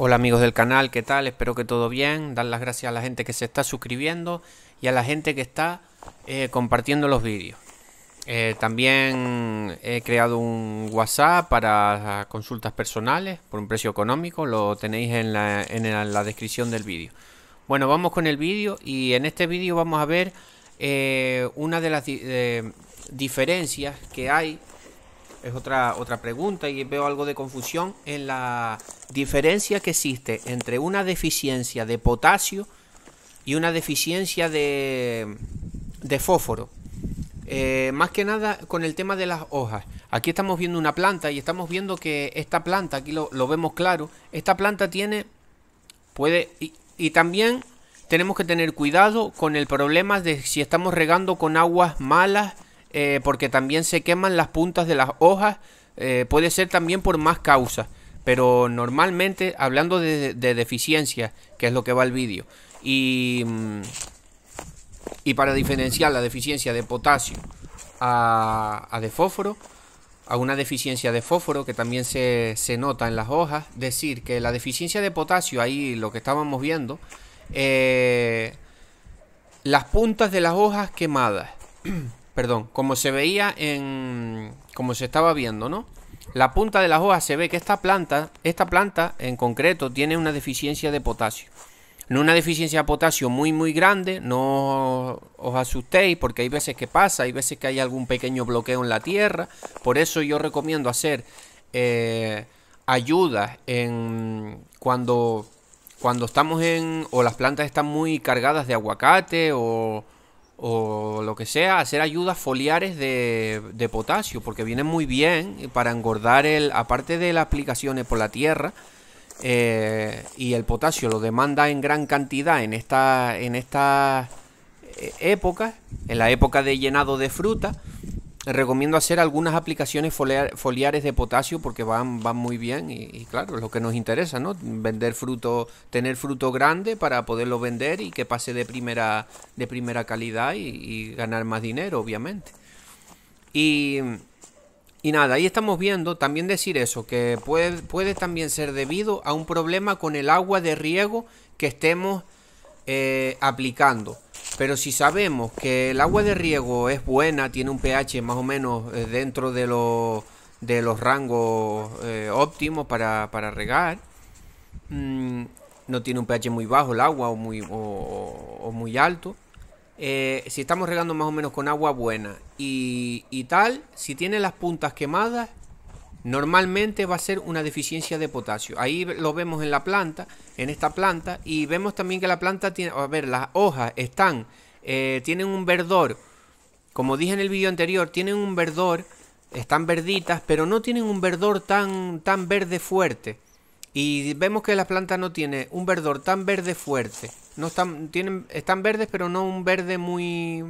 Hola amigos del canal, ¿qué tal? Espero que todo bien. Dar las gracias a la gente que se está suscribiendo y a la gente que está eh, compartiendo los vídeos. Eh, también he creado un WhatsApp para consultas personales por un precio económico. Lo tenéis en la, descripción del vídeo. Bueno, vamos con el vídeo y en este vídeo vamos a ver eh, una de las diferencias que hay es otra, otra pregunta y veo algo de confusión en la diferencia que existe entre una deficiencia de potasio y una deficiencia de, fósforo. Eh, más que nada con el tema de las hojas. Aquí estamos viendo una planta y estamos viendo que esta planta, aquí lo, vemos claro, esta planta tiene, puede, y, y también tenemos que tener cuidado con el problema de si estamos regando con aguas malas eh, porque también se queman las puntas de las hojas, eh, puede ser también por más causas, pero normalmente hablando de, deficiencia, que es lo que va el vídeo, y, mm, y para diferenciar la deficiencia de potasio a, de fósforo, a una deficiencia de fósforo que también se, se, nota en las hojas. Decir que la deficiencia de potasio, ahí lo que estábamos viendo, eh, las puntas de las hojas quemadas. perdón, como se veía en, como se estaba viendo, ¿no? La punta de las hojas se ve que esta planta, esta planta en concreto tiene una deficiencia de potasio. No una deficiencia de potasio muy muy grande, no os asustéis porque hay veces que pasa, hay veces que hay algún pequeño bloqueo en la tierra. Por eso yo recomiendo hacer eh, ayudas en cuando cuando estamos en o las plantas están muy cargadas de aguacate o o lo que sea, hacer ayudas foliares de, potasio, porque viene muy bien para engordar el, aparte de las aplicaciones por la tierra, eh, y el potasio lo demanda en gran cantidad en esta, en estas eh, épocas, en la época de llenado de fruta, recomiendo hacer algunas aplicaciones foliares de potasio porque van, van muy bien y, claro, es lo que nos interesa, ¿no? Vender fruto, tener fruto grande para poderlo vender y que pase de primera, de primera calidad y, ganar más dinero, obviamente. Y, nada, ahí estamos viendo también decir eso, que puede, puede también ser debido a un problema con el agua de riego que estemos eh, aplicando. Pero si sabemos que el agua de riego es buena, tiene un pH más o menos eh, dentro de, de los rangos eh, óptimos para, regar, mm, no tiene un pH muy bajo el agua o muy, o, muy alto. Eh, si estamos regando más o menos con agua buena y, y tal, si tiene las puntas quemadas, normalmente va a ser una deficiencia de potasio. Ahí lo vemos en la planta, en esta planta, y vemos también que la planta tiene, a ver, las hojas están, eh, tienen un verdor, como dije en el vídeo anterior, tienen un verdor, están verditas, pero no tienen un verdor tan, tan verde fuerte. Y vemos que la planta no tiene un verdor tan verde fuerte no están tienen están verdes pero no un verde muy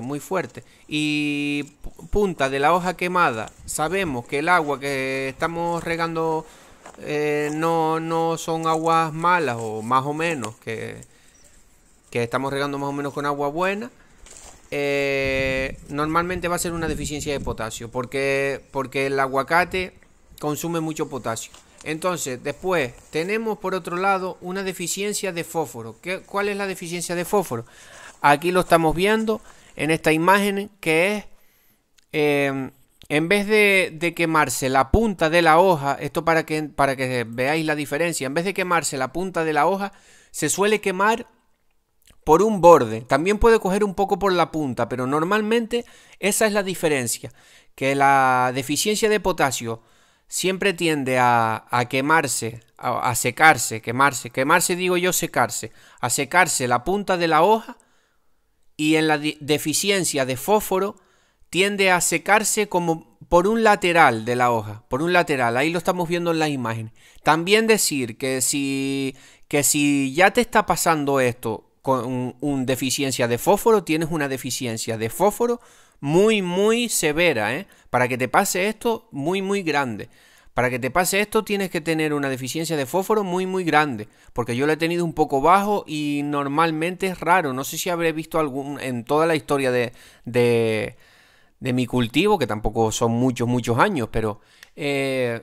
muy fuerte y punta de la hoja quemada sabemos que el agua que estamos regando eh, no no son aguas malas o más o menos que que estamos regando más o menos con agua buena eh, normalmente va a ser una deficiencia de potasio porque porque el aguacate consume mucho potasio entonces, después tenemos por otro lado una deficiencia de fósforo. ¿Cuál es la deficiencia de fósforo? Aquí lo estamos viendo en esta imagen que es, em, en vez de, quemarse la punta de la hoja, esto para que, para que veáis la diferencia, en vez de quemarse la punta de la hoja, se suele quemar por un borde. También puede coger un poco por la punta, pero normalmente esa es la diferencia, que la deficiencia de potasio siempre tiende a, a quemarse, a, secarse, quemarse, quemarse digo yo secarse, a secarse la punta de la hoja y en la deficiencia de fósforo tiende a secarse como por un lateral de la hoja, por un lateral, ahí lo estamos viendo en la imagen. También decir que si, que si ya te está pasando esto con un deficiencia de fósforo, tienes una deficiencia de fósforo muy, muy severa, ¿eh? Para que te pase esto, muy, muy grande. Para que te pase esto tienes que tener una deficiencia de fósforo muy muy grande, porque yo lo he tenido un poco bajo y normalmente es raro. No sé si habré visto algún en toda la historia de, de, de mi cultivo, que tampoco son muchos, muchos años, pero eh,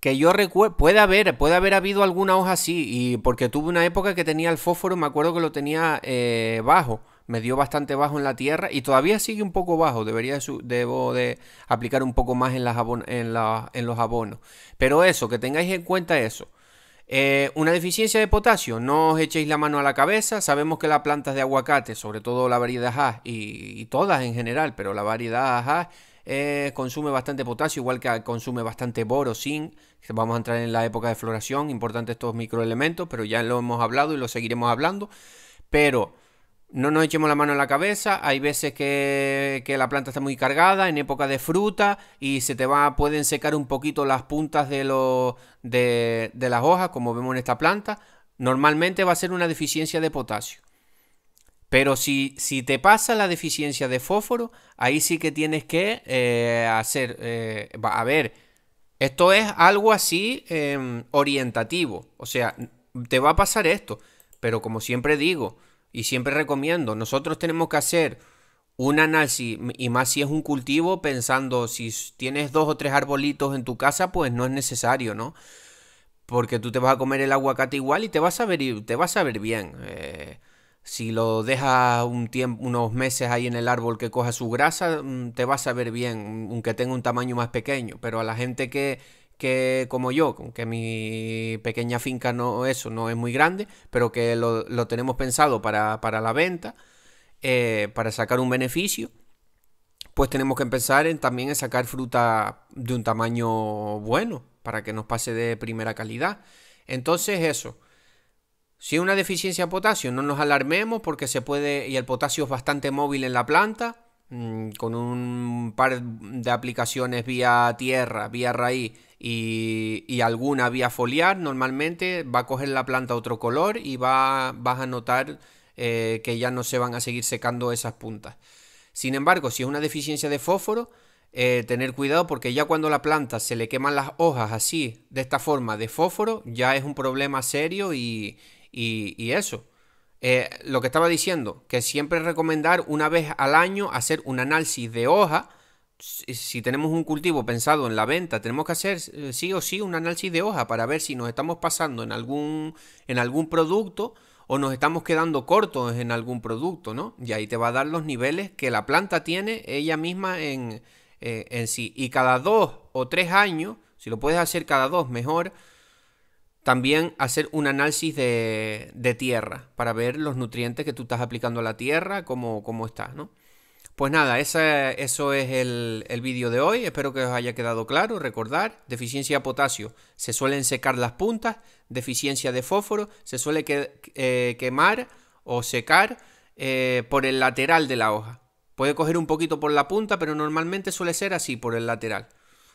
que yo recuerdo, puede haber, puede haber habido alguna hoja así, y porque tuve una época que tenía el fósforo, me acuerdo que lo tenía eh, bajo me dio bastante bajo en la tierra y todavía sigue un poco bajo. Debería debo de aplicar un poco más en, los abonos. Pero eso, que tengáis en cuenta eso. Eh, una deficiencia de potasio, no os echéis la mano a la cabeza. Sabemos que las plantas de aguacate, sobre todo la variedad ah y, todas en general, pero la variedad ah consume bastante potasio, igual que consume bastante boro, zinc. Vamos a entrar en la época de floración, importante estos microelementos, pero ya lo hemos hablado y lo seguiremos hablando. Pero no nos echemos la mano en la cabeza, hay veces que, la planta está muy cargada en época de fruta y se te va, pueden secar un poquito las puntas de, las hojas, como vemos en esta planta. Normalmente va a ser una deficiencia de potasio. Pero si, te pasa la deficiencia de fósforo, ahí sí que tienes que eh, hacer, eh, a ver, esto es algo así em, orientativo, o sea, te va a pasar esto, pero como siempre digo, y siempre recomiendo, nosotros tenemos que hacer un análisis, y más si es un cultivo, pensando si tienes dos o tres arbolitos en tu casa, pues no es necesario, ¿no? Porque tú te vas a comer el aguacate igual y te vas a ver, te vas a ver bien. Eh, si lo dejas un tiempo, unos meses ahí en el árbol que coja su grasa, mm, te vas a ver bien, aunque tenga un tamaño más pequeño. Pero a la gente que, que como yo, que mi pequeña finca no, eso no es muy grande, pero que lo, tenemos pensado para, la venta, eh, para sacar un beneficio, pues tenemos que pensar en, también en sacar fruta de un tamaño bueno, para que nos pase de primera calidad. Entonces eso, si hay una deficiencia de potasio, no nos alarmemos porque se puede, y el potasio es bastante móvil en la planta, Mm, con un par de aplicaciones vía tierra, vía raíz y, alguna vía foliar, normalmente va a coger la planta otro color y va, vas a notar eh, que ya no se van a seguir secando esas puntas. Sin embargo, si es una deficiencia de fósforo, eh, tener cuidado porque ya cuando la planta se le queman las hojas así, de esta forma, de fósforo, ya es un problema serio y, y eso. Eh, lo que estaba diciendo, que siempre recomendar una vez al año hacer un análisis de hoja. Si, tenemos un cultivo pensado en la venta, tenemos que hacer eh, sí o sí un análisis de hoja para ver si nos estamos pasando en algún, en algún producto o nos estamos quedando cortos en algún producto, ¿no? Y ahí te va a dar los niveles que la planta tiene ella misma en, eh, en sí. Y cada dos o tres años, si lo puedes hacer cada dos, mejor también hacer un análisis de, tierra para ver los nutrientes que tú estás aplicando a la tierra, cómo, está, ¿no? Pues nada, eso es el, vídeo de hoy. Espero que os haya quedado claro. Recordar, deficiencia de potasio, se suelen secar las puntas. Deficiencia de fósforo, se suele eh, quemar o secar eh, por el lateral de la hoja. Puede coger un poquito por la punta, pero normalmente suele ser así, por el lateral.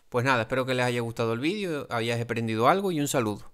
Pues nada, espero que les haya gustado el vídeo, hayáis aprendido algo y un saludo.